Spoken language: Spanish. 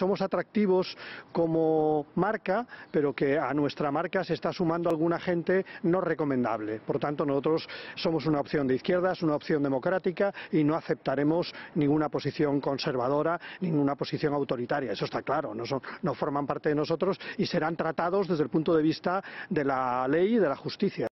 Somos atractivos como marca, pero que a nuestra marca se está sumando alguna gente no recomendable. Por tanto, nosotros somos una opción de izquierdas, una opción democrática y no aceptaremos ninguna posición conservadora, ninguna posición autoritaria. Eso está claro, no forman parte de nosotros y serán tratados desde el punto de vista de la ley y de la justicia.